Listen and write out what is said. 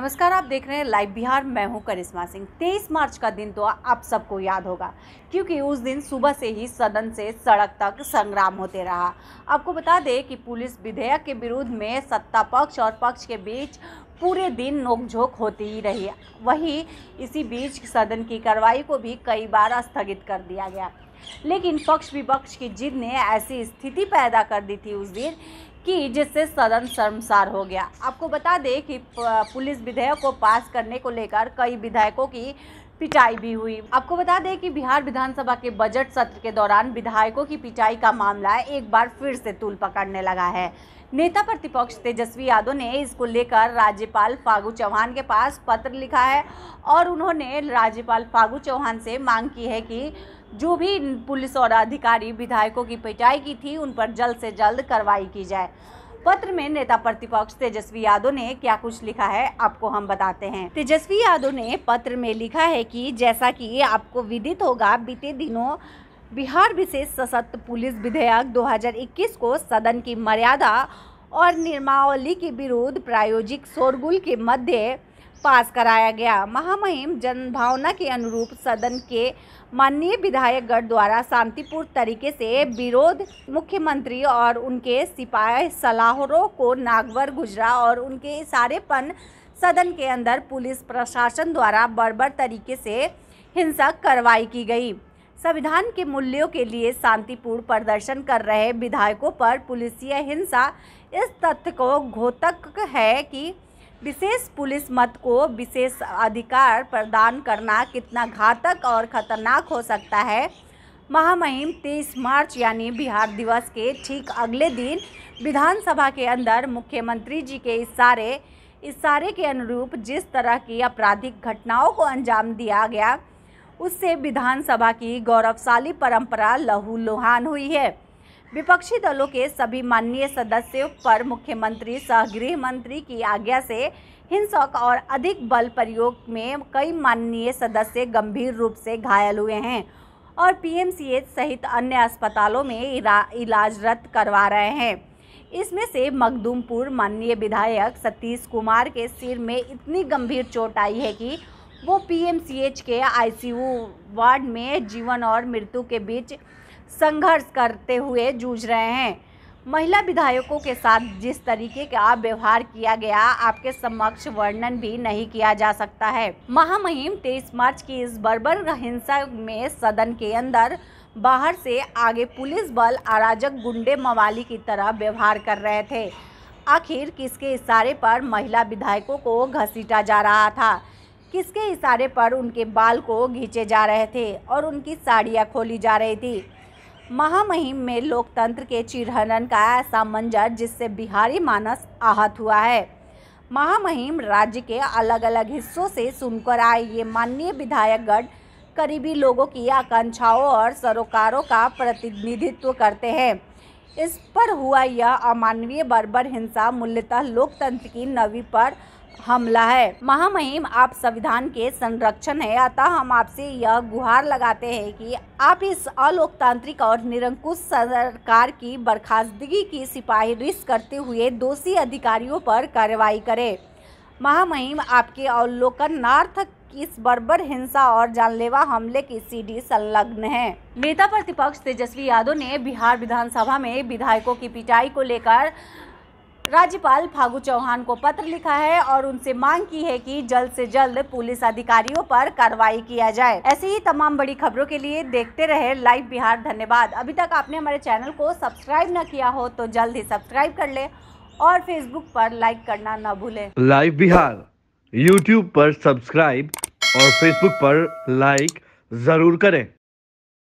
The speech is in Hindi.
नमस्कार आप देख रहे हैं लाइव बिहार मैं हूं करिश्मा सिंह तेईस मार्च का दिन तो आप सबको याद होगा क्योंकि उस दिन सुबह से ही सदन से सड़क तक संग्राम होते रहा आपको बता दें कि पुलिस विधेयक के विरोध में सत्ता पक्ष और पक्ष के बीच पूरे दिन नोकझोंक होती ही रही वहीं इसी बीच सदन की कार्रवाई को भी कई बार स्थगित कर दिया गया लेकिन पक्ष विपक्ष की जिद ने ऐसी स्थिति पैदा कर दी थी उस दिन कि जिससे सदन शर्मसार हो गया आपको बता दें कि पुलिस विधेयक को पास करने को लेकर कई विधायकों की पिटाई भी हुई आपको बता दें कि बिहार विधानसभा के बजट सत्र के दौरान विधायकों की पिटाई का मामला एक बार फिर से तूल पकड़ने लगा है नेता प्रतिपक्ष तेजस्वी यादव ने इसको लेकर राज्यपाल फागू चौहान के पास पत्र लिखा है और उन्होंने राज्यपाल फागू चौहान से मांग की है कि जो भी पुलिस और अधिकारी विधायकों की पिटाई की थी उन पर जल्द से जल्द कार्रवाई की जाए पत्र में नेता प्रतिपक्ष तेजस्वी यादव ने क्या कुछ लिखा है आपको हम बताते हैं तेजस्वी यादव ने पत्र में लिखा है कि जैसा कि आपको विदित होगा बीते दिनों बिहार विशेष सशक्त पुलिस विधेयक 2021 को सदन की मर्यादा और निर्मावली के विरोध प्रायोजिक शोरगुल के मध्य पास कराया गया महामहिम जनभावना के अनुरूप सदन के माननीय विधायकगढ़ द्वारा शांतिपूर्ण तरीके से विरोध मुख्यमंत्री और उनके सिपाही सलाहरों को नागवर गुजरा और उनके इशारेपन सदन के अंदर पुलिस प्रशासन द्वारा बर्बर तरीके से हिंसक कार्रवाई की गई संविधान के मूल्यों के लिए शांतिपूर्ण प्रदर्शन कर रहे विधायकों पर पुलिसिया हिंसा इस तथ्य को घोतक है कि विशेष पुलिस मत को विशेष अधिकार प्रदान करना कितना घातक और खतरनाक हो सकता है महामहिम 23 मार्च यानी बिहार दिवस के ठीक अगले दिन विधानसभा के अंदर मुख्यमंत्री जी के इशारे इशारे के अनुरूप जिस तरह की आपराधिक घटनाओं को अंजाम दिया गया उससे विधानसभा की गौरवशाली परंपरा लहूलुहान हुई है विपक्षी दलों के सभी माननीय सदस्यों पर मुख्यमंत्री सह गृह मंत्री की आज्ञा से हिंसक और अधिक बल प्रयोग में कई माननीय सदस्य गंभीर रूप से घायल हुए हैं और पीएमसीएच सहित अन्य अस्पतालों में इलाजरत करवा रहे हैं इसमें से मखदूमपुर माननीय विधायक सतीश कुमार के सिर में इतनी गंभीर चोट आई है कि वो पीएमसीएच के आईसीयू वार्ड में जीवन और मृत्यु के बीच संघर्ष करते हुए जूझ रहे हैं महिला विधायकों के साथ जिस तरीके का व्यवहार किया गया आपके समक्ष वर्णन भी नहीं किया जा सकता है महामहिम तेईस मार्च की इस बर्बर हिंसा में सदन के अंदर बाहर से आगे पुलिस बल अराजक गुंडे मवाली की तरह व्यवहार कर रहे थे आखिर किसके इशारे पर महिला विधायकों को घसीटा जा रहा था किसके इशारे पर उनके बाल को घींचे जा रहे थे और उनकी साड़ियाँ खोली जा रही थी महामहिम में लोकतंत्र के चिरहनन का ऐसा मंजर जिससे बिहारी मानस आहत हुआ है महामहिम राज्य के अलग अलग हिस्सों से सुनकर आए ये माननीय विधायकगण करीबी लोगों की आकांक्षाओं और सरोकारों का प्रतिनिधित्व करते हैं इस पर हुआ यह अमानवीय बर्बर हिंसा मूल्यतः लोकतंत्र की नवी पर हमला है महामहिम आप संविधान के संरक्षण है अतः हम आपसे यह गुहार लगाते हैं कि आप इस अलोकतांत्रिक और निरंकुश सरकार की बर्खास्तगी की सिफारिश करते हुए दोषी अधिकारियों पर कार्रवाई करें महामहिम आपके अवलोकनार्थ इस बर्बर हिंसा और जानलेवा हमले की सीढ़ी संलग्न है नेता प्रतिपक्ष तेजस्वी यादव ने बिहार विधानसभा में विधायकों की पिटाई को लेकर राज्यपाल फागू चौहान को पत्र लिखा है और उनसे मांग की है कि जल्द से जल्द पुलिस अधिकारियों पर कार्रवाई किया जाए ऐसी ही तमाम बड़ी खबरों के लिए देखते रहे लाइव बिहार धन्यवाद अभी तक आपने हमारे चैनल को सब्सक्राइब न किया हो तो जल्द ही सब्सक्राइब कर ले और फेसबुक पर लाइक करना न भूले लाइव बिहार यूट्यूब पर सब्सक्राइब और फेसबुक पर लाइक जरूर करें